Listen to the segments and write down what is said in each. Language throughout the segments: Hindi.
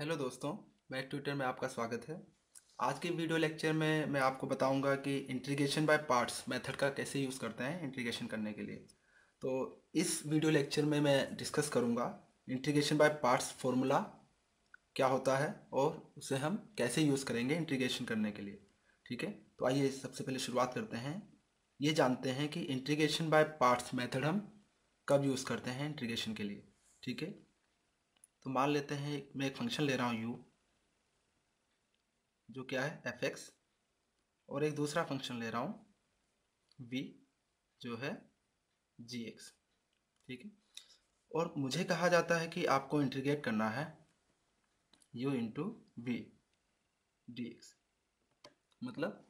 हेलो दोस्तों मैं ट्विटर में आपका स्वागत है आज के वीडियो लेक्चर में मैं आपको बताऊंगा कि इंट्रीगेशन बाय पार्ट्स मेथड का कैसे यूज़ करते हैं इंट्रीगेशन करने के लिए तो इस वीडियो लेक्चर में मैं डिस्कस करूंगा इंटीग्रेशन बाय पार्ट्स फॉर्मूला क्या होता है और उसे हम कैसे यूज़ करेंगे इंटीग्रेशन करने के लिए ठीक है तो आइए सबसे पहले शुरुआत करते हैं ये जानते हैं कि इंट्रीगेशन बाय पार्ट्स मेथड हम कब यूज़ करते हैं इंटीग्रेशन के लिए ठीक है तो मान लेते हैं मैं एक फंक्शन ले रहा हूँ यू जो क्या है एफ एक्स और एक दूसरा फंक्शन ले रहा हूँ वी जो है जी एक्स ठीक है और मुझे कहा जाता है कि आपको इंटीग्रेट करना है U into V D X मतलब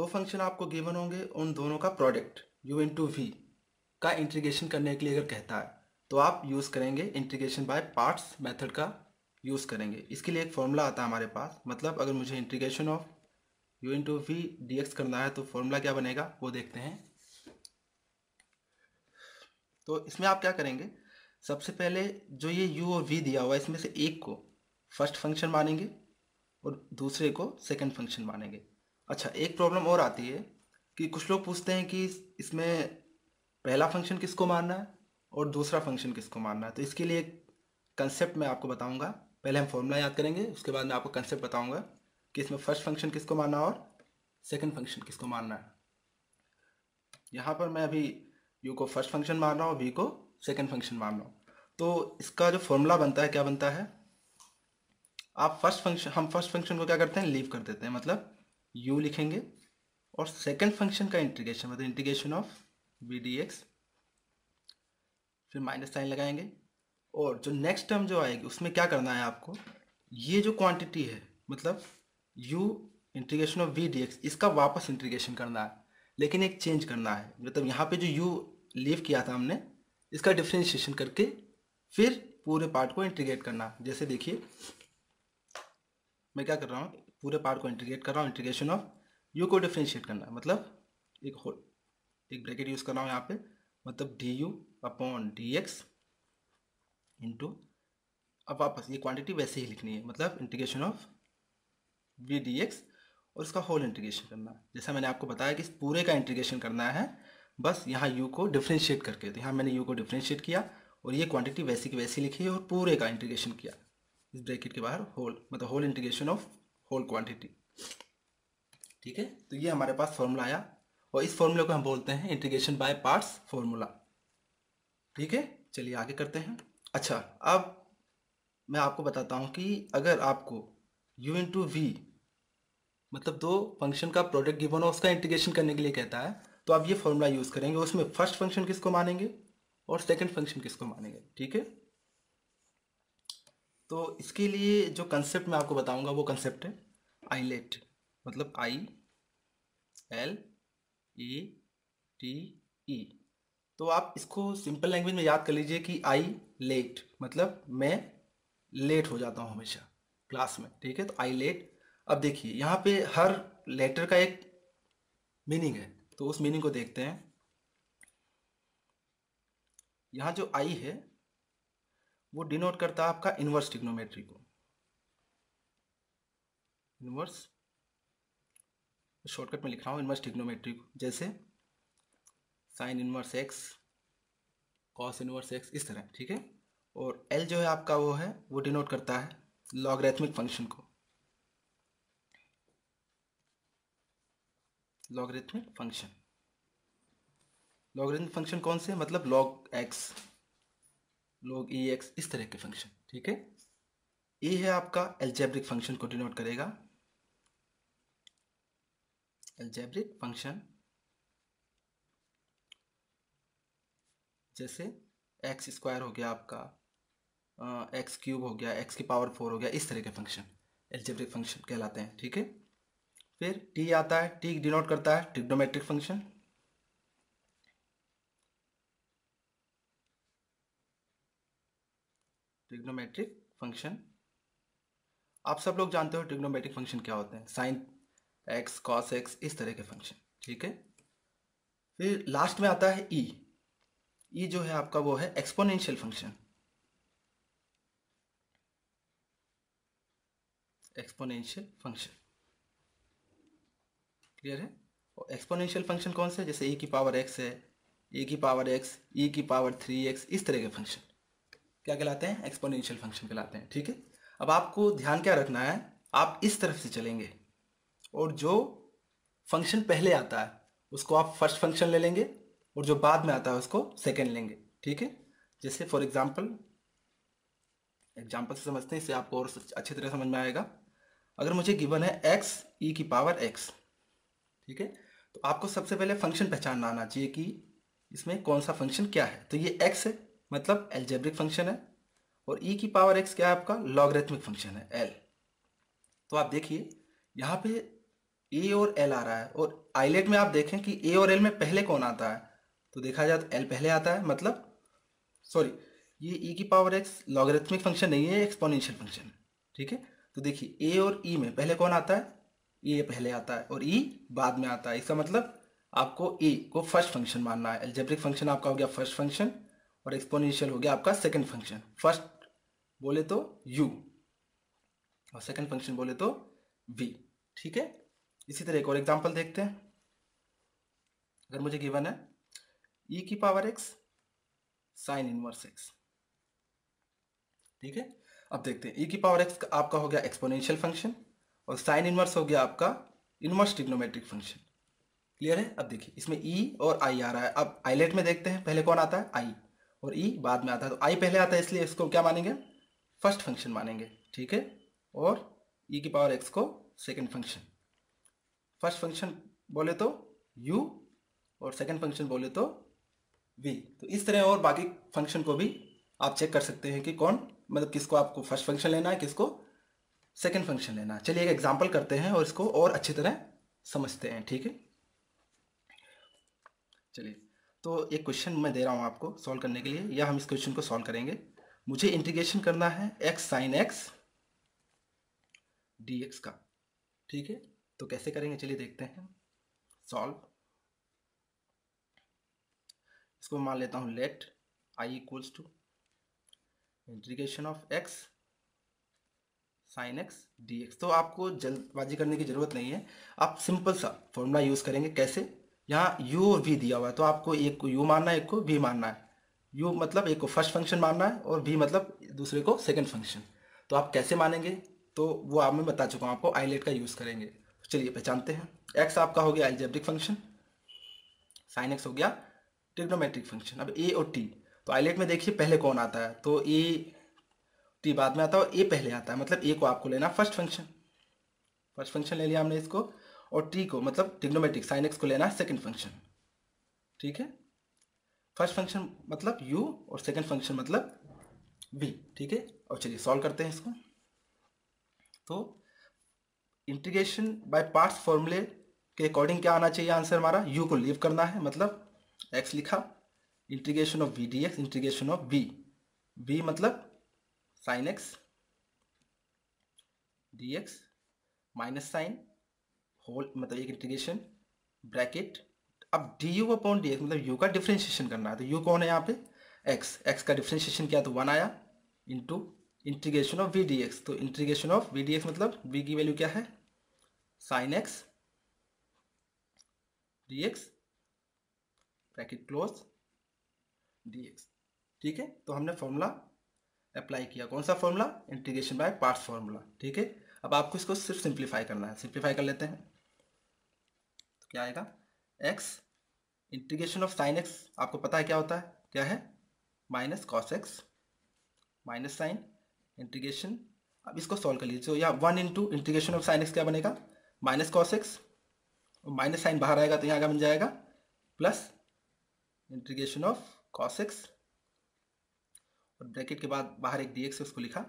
दो फंक्शन आपको गिवन होंगे उन दोनों का प्रोडक्ट यू इंटू वी का इंटीग्रेशन करने के लिए अगर कहता है तो आप यूज़ करेंगे इंटीग्रेशन बाय पार्ट्स मेथड का यूज़ करेंगे इसके लिए एक फॉर्मूला आता है हमारे पास मतलब अगर मुझे integration of U into V D X करना है तो फॉर्मूला क्या बनेगा वो देखते हैं तो इसमें आप क्या करेंगे सबसे पहले जो ये यू और वी दिया हुआ है इसमें से एक को फर्स्ट फंक्शन मानेंगे और दूसरे को सेकेंड फंक्शन मानेंगे अच्छा एक प्रॉब्लम और आती है कि कुछ लोग पूछते हैं कि इसमें पहला फंक्शन किसको मानना है और दूसरा फंक्शन किसको मानना है तो इसके लिए एक कंसेप्ट मैं आपको बताऊंगा पहले हम फॉर्मूला याद करेंगे उसके बाद मैं आपको कंसेप्ट बताऊंगा कि इसमें फर्स्ट फंक्शन किसको मानना और सेकंड फंक्शन किसको मानना है यहाँ पर मैं अभी यू को फर्स्ट फंक्शन मान रहा हूँ वी को सेकेंड फंक्शन मान रहा हूँ तो इसका जो फॉर्मूला बनता है क्या बनता है आप फर्स्ट फंक्शन हम फर्स्ट फंक्शन को क्या करते हैं लीव कर देते हैं मतलब यू लिखेंगे और सेकेंड फंक्शन का इंटीग्रेशन मतलब integration of V D X फिर माइनस साइन लगाएंगे और जो नेक्स्ट टर्म जो आएगी उसमें क्या करना है आपको ये जो क्वांटिटी है मतलब u integration of V D X इसका वापस इंटीग्रेशन करना है लेकिन एक चेंज करना है मतलब यहाँ पे जो u लीव किया था हमने इसका डिफ्रेंशिएशन करके फिर पूरे पार्ट को इंटीग्रेट करना जैसे देखिए मैं क्या कर रहा हूँ पूरे पार्ट को इंटीग्रेट कर रहा हूँ इंटीग्रेशन ऑफ यू को डिफ्रेंशिएट करना मतलब एक हो एक ब्रैकेट यूज़ कर रहा हूँ यहाँ पे मतलब D U upon D X into अब वापस ये क्वांटिटी वैसे ही लिखनी है मतलब integration of V D X और इसका होल इंटीग्रेशन करना जैसा मैंने आपको बताया कि इस पूरे का इंटीग्रेशन करना है बस यहाँ यू को डिफ्रेंशिएट करके तो यहाँ मैंने यू को डिफ्रेंशिएट किया और ये क्वांटिटी वैसी की वैसी लिखी है और पूरे का इंटीग्रेशन किया इस ब्रैकेट के बाहर होल मतलब whole integration of whole quantity ठीक है तो ये हमारे पास फॉर्मूला आया और इस फॉर्मूले को हम बोलते हैं इंटीग्रेशन बाय पार्ट्स फॉर्मूला ठीक है चलिए आगे करते हैं अच्छा अब मैं आपको बताता हूँ कि अगर आपको u इंटू वी मतलब दो फंक्शन का प्रोडक्ट गिवन हो उसका इंटीग्रेशन करने के लिए कहता है तो आप ये फॉर्मूला यूज़ करेंगे उसमें फर्स्ट फंक्शन किसको मानेंगे और सेकंड फंक्शन किसको मानेंगे ठीक है तो इसके लिए जो कंसेप्ट मैं आपको बताऊंगा वो कंसेप्ट है आईलेट मतलब I L E T E तो आप इसको सिंपल लैंग्वेज में याद कर लीजिए कि आई लेट मतलब मैं लेट हो जाता हूँ हमेशा क्लास में ठीक है तो आई लेट अब देखिए यहाँ पे हर लेटर का एक मीनिंग है तो उस मीनिंग को देखते हैं यहाँ जो आई है वो डिनोट करता है आपका इन्वर्स टिग्नोमेट्री को इनवर्स शॉर्टकट में लिख रहा हूँ इन्वर्स टिग्नोमेट्री को जैसे sine inverse X cos inverse X इस तरह ठीक है और एल जो है आपका वो है वो डिनोट करता है लॉगरेथमिक फंक्शन को लॉगरेथमिक फंक्शन लॉगरेथमिक फंक्शन कौन से मतलब log X log E X इस तरह के फंक्शन ठीक है ई e है आपका एल्जेब्रिक फंक्शन को डिनोट करेगा एल्जेब्रिक फंक्शन जैसे एक्स स्क्वायर हो गया आपका एक्स क्यूब हो गया एक्स की पावर फोर हो गया इस तरह के फंक्शन एल्जेब्रिक फंक्शन कहलाते हैं ठीक है फिर टी आता है टी डिनोट करता है ट्रिग्नोमेट्रिक फंक्शन ट्रिग्नोमेट्रिक फंक्शन आप सब लोग जानते हो ट्रिग्नोमेट्रिक फंक्शन क्या होते हैं साइन एक्स कॉस एक्स इस तरह के फंक्शन ठीक है फिर लास्ट में आता है ई e. ये जो है आपका वो है exponential function exponential function clear है और एक्सपोनेंशियल फंक्शन कौन से जैसे ए की पावर एक्स है ए की पावर एक्स ई की पावर थ्री एक्स इस तरह के फंक्शन क्या कहलाते हैं एक्सपोनेंशियल फंक्शन कहलाते हैं ठीक है अब आपको ध्यान क्या रखना है आप इस तरफ से चलेंगे और जो फंक्शन पहले आता है उसको आप फर्स्ट फंक्शन ले लेंगे और जो बाद में आता है उसको सेकेंड लेंगे ठीक है जैसे फॉर एग्जाम्पल एग्जाम्पल से समझते हैं इससे आपको और अच्छी तरह समझ में आएगा अगर मुझे गिवन है एक्स ई e की पावर एक्स ठीक है तो आपको सबसे पहले फंक्शन पहचानना आना चाहिए कि इसमें कौन सा फंक्शन क्या है तो ये एक्स है मतलब एल्जेब्रिक फंक्शन है और ई e की पावर एक्स क्या है आपका लॉगरेथमिक फंक्शन है एल तो आप देखिए यहाँ पे ए और एल आ रहा है और आईलेट में आप देखें कि ए और एल में पहले कौन आता है तो देखा जाए तो एल पहले आता है मतलब सॉरी ये ई e की पावर एक्स लॉगरिथमिक फंक्शन नहीं है एक्सपोनेंशियल फंक्शन है ठीक है तो देखिए ए और ई e में पहले कौन आता है ए पहले आता है और ई e बाद में आता है इसका मतलब आपको ए को फर्स्ट फंक्शन मानना है एल्जेब्रिक फंक्शन आपका हो गया फर्स्ट फंक्शन और एक्सपोनेंशियल हो गया आपका सेकंड फंक्शन फर्स्ट बोले तो यू और सेकंड फंक्शन बोले तो वी ठीक है इसी तरह एक और एग्जांपल देखते हैं अगर मुझे गिवन है e की power x sine inverse x ठीक है अब देखते हैं e की पावर x का आपका हो गया एक्सपोनेंशियल फंक्शन और साइन इनवर्स हो गया आपका इनवर्स ट्रिग्नोमेट्रिक फंक्शन क्लियर है अब देखिए इसमें e और i आ रहा है अब आईलेट में देखते हैं पहले कौन आता है i और e बाद में आता है तो i पहले आता है इसलिए इसको क्या मानेंगे फर्स्ट फंक्शन मानेंगे ठीक है और e की पावर x को सेकेंड फंक्शन फर्स्ट फंक्शन बोले तो u और सेकेंड फंक्शन बोले तो वी तो इस तरह और बाकी फंक्शन को भी आप चेक कर सकते हैं कि कौन मतलब किसको आपको फर्स्ट फंक्शन लेना है किसको सेकेंड फंक्शन लेना है चलिए एक एग्जाम्पल करते हैं और इसको और अच्छी तरह समझते हैं ठीक है चलिए तो एक क्वेश्चन मैं दे रहा हूँ आपको सॉल्व करने के लिए या हम इस क्वेश्चन को सॉल्व करेंगे मुझे इंटीग्रेशन करना है X sine x D X का ठीक है तो कैसे करेंगे चलिए देखते हैं सॉल्व इसको मान लेता हूँ let I equals to integration of x sine x D X तो आपको जल्दबाजी करने की ज़रूरत नहीं है आप सिंपल सा फॉर्मूला यूज़ करेंगे कैसे यहाँ यू और वी दिया हुआ है तो आपको एक को यू मानना है एक को वी मानना है यू मतलब एक को फर्स्ट फंक्शन मानना है और वी मतलब दूसरे को सेकंड फंक्शन तो आप कैसे मानेंगे तो वो आप मैं बता चुका हूँ आपको आईलेट का यूज़ करेंगे चलिए पहचानते हैं एक्स आपका हो गया एल्जेब्रिक फंक्शन साइन एक्स हो गया ट्रिग्नोमेट्रिक फंक्शन अब ए और टी तो आईलेट में देखिए पहले कौन आता है तो ए टी बाद में आता है और ए पहले आता है मतलब ए को आपको लेना फर्स्ट फंक्शन फर्स्ट फंक्शन ले लिया हमने इसको और टी को मतलब ट्रिग्नोमेट्रिक साइन एक्स को लेना है सेकेंड फंक्शन ठीक है फर्स्ट फंक्शन मतलब यू और सेकेंड फंक्शन मतलब बी ठीक है और चलिए सॉल्व करते हैं इसको तो इंटीग्रेशन बाय पार्ट्स फॉर्मूले के अकॉर्डिंग क्या आना चाहिए आंसर हमारा यू को लीव करना है मतलब एक्स लिखा integration of B D X integration of B B मतलब sine x D X minus sign whole मतलब एक इंटीग्रेशन ब्रैकेट अब D U upon D X मतलब यू का डिफ्रेंशिएशन करना है तो यू कौन है यहाँ पे एक्स एक्स का डिफ्रेंशिएशन किया तो वन आया into integration of V D X तो integration of V D X मतलब वी की वैल्यू क्या है sine x D X bracket close D X ठीक है तो हमने फॉर्मूला अप्लाई किया कौन सा formula integration by parts formula ठीक है अब आपको इसको सिर्फ सिंप्लीफाई करना है सिंप्लीफाई कर लेते हैं तो क्या आएगा X integration of sine X आपको पता है क्या होता है क्या है minus cos X minus sine integration अब इसको सॉल्व कर लीजिए या यहाँ one into integration of sine X क्या बनेगा minus cos X minus sine बाहर आएगा तो यहाँ का बन जाएगा plus integration of cos x और ब्रैकेट के बाद बाहर एक डीएक्स उसको लिखा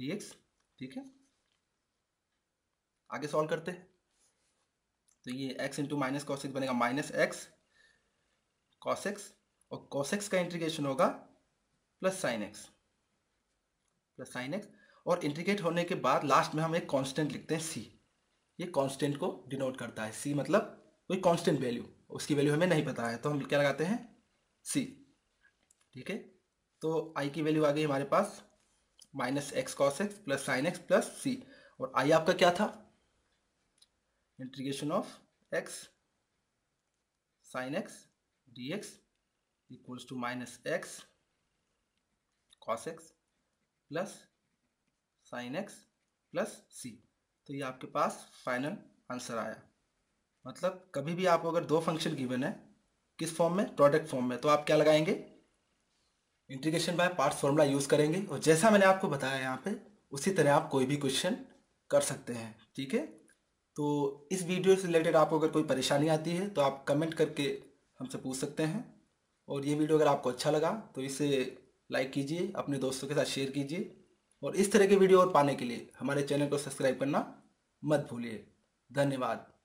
डीएक्स ठीक है आगे सॉल्व करते तो ये x into minus cos x बनेगा माइनस एक्स कॉस एक्स और कॉस एक्स का इंटीग्रेशन होगा plus sine x plus sine x और इंटीग्रेट होने के बाद लास्ट में हम एक कांस्टेंट लिखते हैं सी ये कांस्टेंट को डिनोट करता है सी मतलब कोई कांस्टेंट वैल्यू उसकी वैल्यू हमें नहीं पता है तो हम क्या लगाते हैं सी ठीक है तो आई की वैल्यू आ गई हमारे पास minus x cos x plus sine x plus C और आई आपका क्या था integration of x sine x D x equals to minus x cos x plus sine x plus C तो ये आपके पास फाइनल आंसर आया मतलब कभी भी आपको अगर दो फंक्शन गिवन है किस फॉर्म में प्रोडक्ट फॉर्म में तो आप क्या लगाएंगे integration by parts formula use करेंगे और जैसा मैंने आपको बताया यहाँ पे उसी तरह आप कोई भी क्वेश्चन कर सकते हैं ठीक है तो इस वीडियो से रिलेटेड आपको अगर कोई परेशानी आती है तो आप कमेंट करके हमसे पूछ सकते हैं और ये वीडियो अगर आपको अच्छा लगा तो इसे लाइक कीजिए अपने दोस्तों के साथ शेयर कीजिए और इस तरह के वीडियो और पाने के लिए हमारे चैनल को सब्सक्राइब करना मत भूलिए धन्यवाद